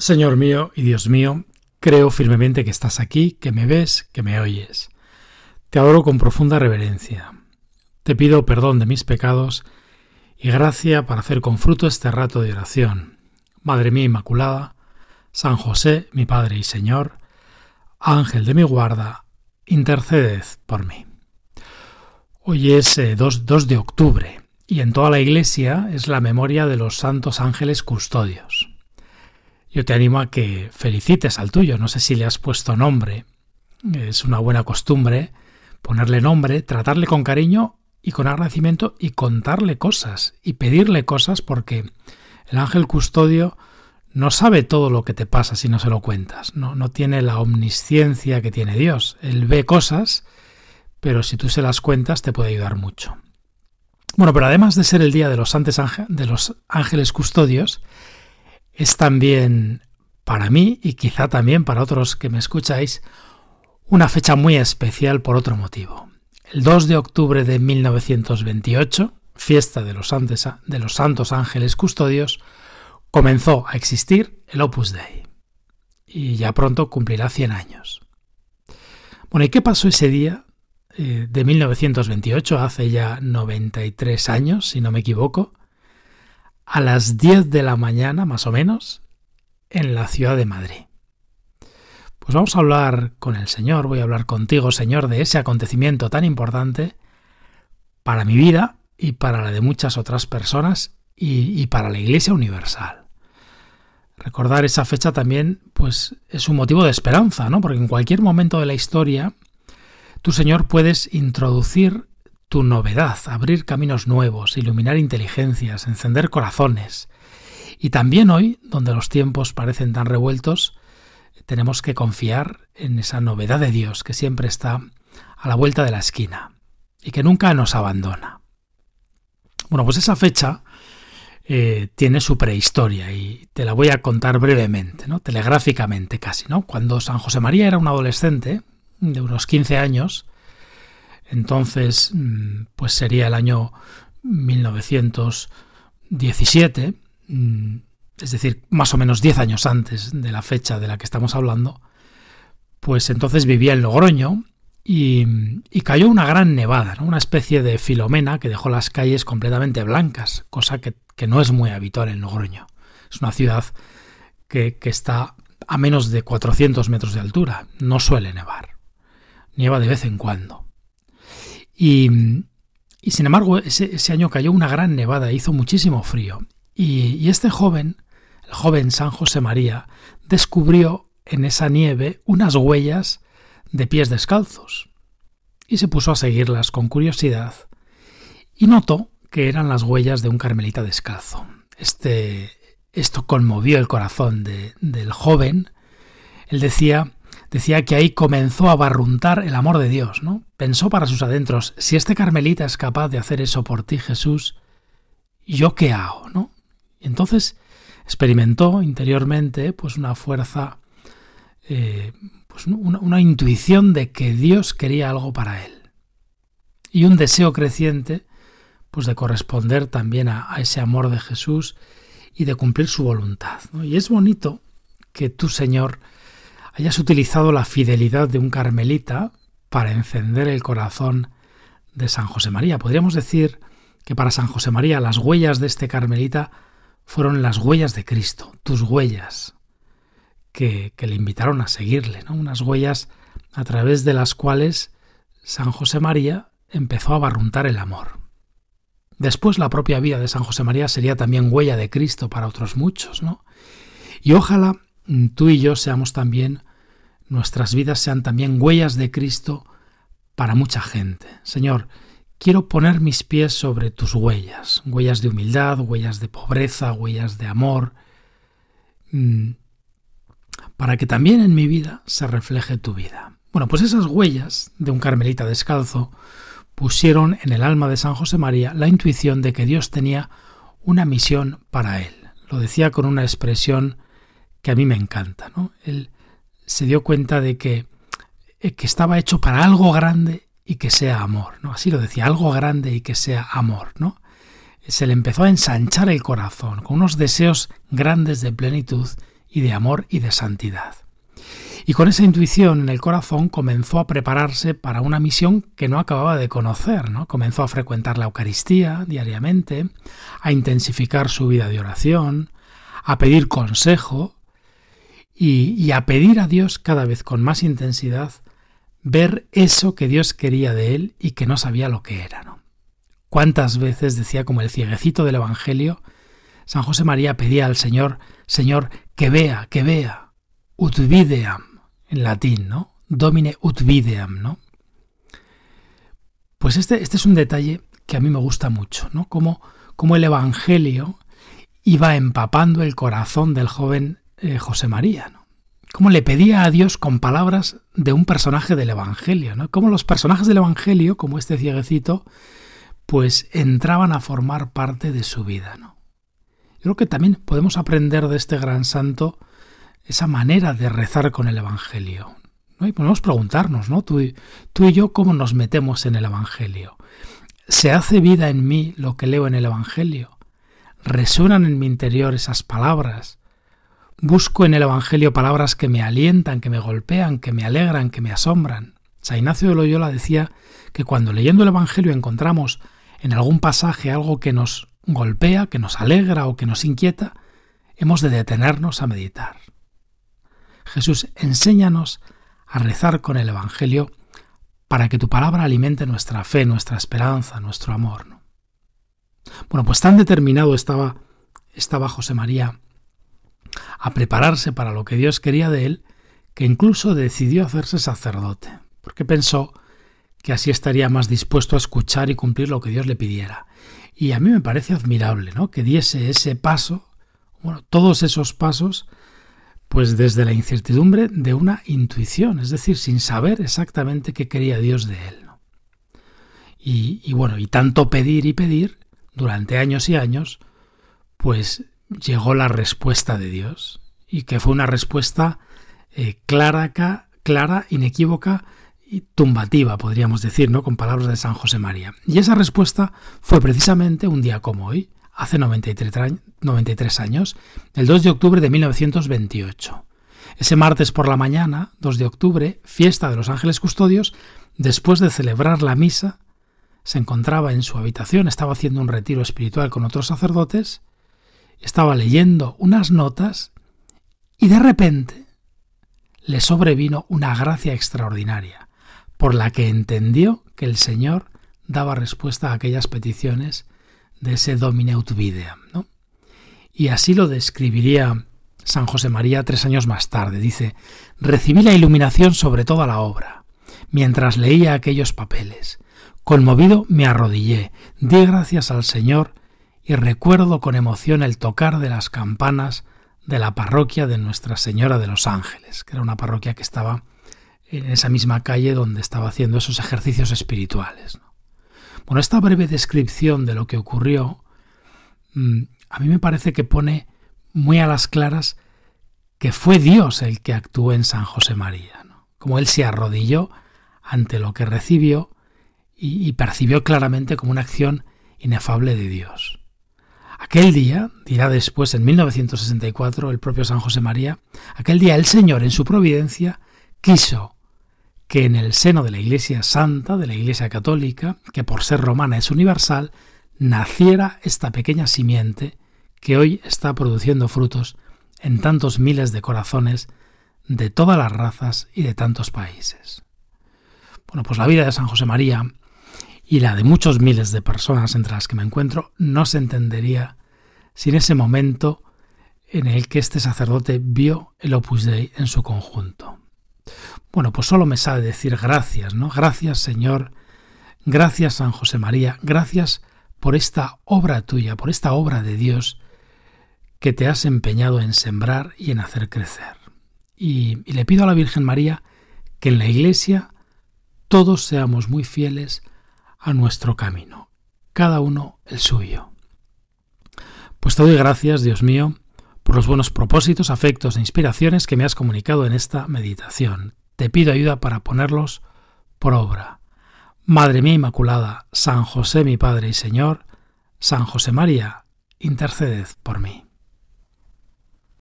Señor mío y Dios mío, creo firmemente que estás aquí, que me ves, que me oyes. Te adoro con profunda reverencia. Te pido perdón de mis pecados y gracia para hacer con fruto este rato de oración. Madre mía Inmaculada, San José, mi Padre y Señor, Ángel de mi guarda, interceded por mí. Hoy es 2 eh, de octubre y en toda la Iglesia es la memoria de los santos ángeles custodios. Yo te animo a que felicites al tuyo. No sé si le has puesto nombre. Es una buena costumbre ponerle nombre, tratarle con cariño y con agradecimiento y contarle cosas y pedirle cosas porque el ángel custodio no sabe todo lo que te pasa si no se lo cuentas. No, no tiene la omnisciencia que tiene Dios. Él ve cosas, pero si tú se las cuentas te puede ayudar mucho. Bueno, pero además de ser el día de los, de los ángeles custodios, es también para mí y quizá también para otros que me escucháis una fecha muy especial por otro motivo. El 2 de octubre de 1928, fiesta de los, Santos, de los Santos Ángeles Custodios, comenzó a existir el Opus Dei y ya pronto cumplirá 100 años. Bueno, ¿y qué pasó ese día eh, de 1928, hace ya 93 años, si no me equivoco? a las 10 de la mañana, más o menos, en la ciudad de Madrid. Pues vamos a hablar con el Señor, voy a hablar contigo, Señor, de ese acontecimiento tan importante para mi vida y para la de muchas otras personas y, para la Iglesia Universal. Recordar esa fecha también, pues, es un motivo de esperanza, ¿no? Porque en cualquier momento de la historia, tu Señor, puedes introducir tu novedad, abrir caminos nuevos, iluminar inteligencias, encender corazones. Y también hoy, donde los tiempos parecen tan revueltos, tenemos que confiar en esa novedad de Dios que siempre está a la vuelta de la esquina y que nunca nos abandona. Bueno, pues esa fecha eh, tiene su prehistoria y te la voy a contar brevemente, ¿no? telegráficamente casi, ¿no? Cuando San José María era un adolescente de unos 15 años, entonces, mm, pues sería el año 1917, mm, es decir, más o menos 10 años antes de la fecha de la que estamos hablando, pues entonces vivía en Logroño y, cayó una gran nevada, una especie de filomena que dejó las calles completamente blancas, cosa que, no es muy habitual en Logroño. Es una ciudad que, que está a menos de 400 metros de altura, no suele nevar, nieva de vez en cuando. Y, sin embargo, ese, año cayó una gran nevada, hizo muchísimo frío. Y, este joven, el joven San José María, descubrió en esa nieve unas huellas de pies descalzos. Y se puso a seguirlas con curiosidad y notó que eran las huellas de un carmelita descalzo. Este, esto conmovió el corazón del joven. Él decía decía que ahí comenzó a barruntar el amor de Dios, ¿no? Pensó para sus adentros, si este carmelita es capaz de hacer eso por ti, Jesús, ¿yo qué hago, no? Y entonces experimentó interiormente pues una fuerza, eh, pues una, intuición de que Dios quería algo para él. Y un deseo creciente pues de corresponder también a, ese amor de Jesús y de cumplir su voluntad. Y es bonito que tu Señor hayas utilizado la fidelidad de un carmelita para encender el corazón de San José María. Podríamos decir que para San José María las huellas de este carmelita fueron las huellas de Cristo, tus huellas, que, le invitaron a seguirle, ¿no? unas huellas a través de las cuales San José María empezó a barruntar el amor. Después la propia vida de San José María sería también huella de Cristo para otros muchos, ¿no? Y ojalá tú y yo seamos también, nuestras vidas sean también huellas de Cristo para mucha gente. Señor, quiero poner mis pies sobre tus huellas, huellas de humildad, huellas de pobreza, huellas de amor, mm, para que también en mi vida se refleje tu vida. Bueno, pues esas huellas de un carmelita descalzo pusieron en el alma de San José María la intuición de que Dios tenía una misión para él. Lo decía con una expresión que a mí me encanta. ¿no? Él se dio cuenta de eh, que, estaba hecho para algo grande y que sea amor. ¿no? Así lo decía, algo grande y que sea amor. ¿no? Se le empezó a ensanchar el corazón con unos deseos grandes de plenitud y de amor y de santidad. Y con esa intuición en el corazón comenzó a prepararse para una misión que no acababa de conocer, ¿no? Comenzó a frecuentar la Eucaristía diariamente, a intensificar su vida de oración, a pedir consejo y, a pedir a Dios cada vez con más intensidad ver eso que Dios quería de él y que no sabía lo que era. ¿Cuántas veces decía como el cieguecito del Evangelio? San José María pedía al Señor, Señor, que vea, que vea, ut videam, en latín, ¿no? Domine ut videam, ¿no? Pues este, este es un detalle que a mí me gusta mucho, ¿no? Como, como el Evangelio iba empapando el corazón del joven eh, José María, ¿no? Cómo le pedía a Dios con palabras de un personaje del Evangelio, ¿no? Cómo los personajes del Evangelio, como este cieguecito, pues entraban a formar parte de su vida, ¿no? Yo creo que también podemos aprender de este gran santo esa manera de rezar con el Evangelio. Y podemos preguntarnos, ¿no? Tú, tú y yo, ¿cómo nos metemos en el Evangelio? ¿Se hace vida en mí lo que leo en el Evangelio? ¿Resuenan en mi interior esas palabras? Busco en el Evangelio palabras que me alientan, que me golpean, que me alegran, que me asombran. San Ignacio de Loyola decía que cuando leyendo el Evangelio encontramos en algún pasaje algo que nos golpea, que nos alegra o que nos inquieta, hemos de detenernos a meditar. Jesús, enséñanos a rezar con el Evangelio para que tu palabra alimente nuestra fe, nuestra esperanza, nuestro amor. Bueno, pues tan determinado estaba, estaba José María a prepararse para lo que Dios quería de él, que incluso decidió hacerse sacerdote, porque pensó que así estaría más dispuesto a escuchar y cumplir lo que Dios le pidiera. Y a mí me parece admirable, ¿no? Que diese ese paso, bueno, todos esos pasos, pues desde la incertidumbre de una intuición, es decir, sin saber exactamente qué quería Dios de él. y bueno, y tanto pedir y pedir durante años y años, pues llegó la respuesta de Dios y que fue una respuesta eh, clara, clara, inequívoca y tumbativa, podríamos decir, ¿no? con palabras de San José María. Y esa respuesta fue precisamente un día como hoy, hace 93 años, el 2 de octubre de 1928. Ese martes por la mañana, 2 de octubre, fiesta de los ángeles custodios, después de celebrar la misa, se encontraba en su habitación, estaba haciendo un retiro espiritual con otros sacerdotes, estaba leyendo unas notas y de repente le sobrevino una gracia extraordinaria, por la que entendió que el Señor daba respuesta a aquellas peticiones de ese Domine ut videam. ¿no? Y así lo describiría San José María tres años más tarde. Dice, recibí la iluminación sobre toda la obra, mientras leía aquellos papeles. Conmovido me arrodillé, di gracias al Señor y recuerdo con emoción el tocar de las campanas de la parroquia de Nuestra Señora de los Ángeles, que era una parroquia que estaba en esa misma calle donde estaba haciendo esos ejercicios espirituales. Bueno, esta breve descripción de lo que ocurrió mm, a mí me parece que pone muy a las claras que fue Dios el que actuó en San José María, como él se arrodilló ante lo que recibió y percibió claramente como una acción inefable de Dios. Aquel día, dirá después en 1964 el propio San José María, aquel día el Señor en su providencia quiso que en el seno de la Iglesia Santa, de la Iglesia Católica, que por ser romana es universal, naciera esta pequeña simiente que hoy está produciendo frutos en tantos miles de corazones de todas las razas y de tantos países. Bueno, pues la vida de San José María y la de muchos miles de personas entre las que me encuentro no se entendería sin ese momento en el que este sacerdote vio el Opus Dei en su conjunto. Bueno, pues solo me sabe decir gracias, ¿no? Gracias Señor, gracias San José María, gracias por esta obra tuya, por esta obra de Dios que te has empeñado en sembrar y en hacer crecer. Y, y le pido a la Virgen María que en la Iglesia todos seamos muy fieles a nuestro camino, cada uno el suyo. Pues te doy gracias, Dios mío, por los buenos propósitos, afectos e inspiraciones que me has comunicado en esta meditación. Te pido ayuda para ponerlos por obra. Madre mía Inmaculada, San José mi Padre y Señor, San José María, interceded por mí.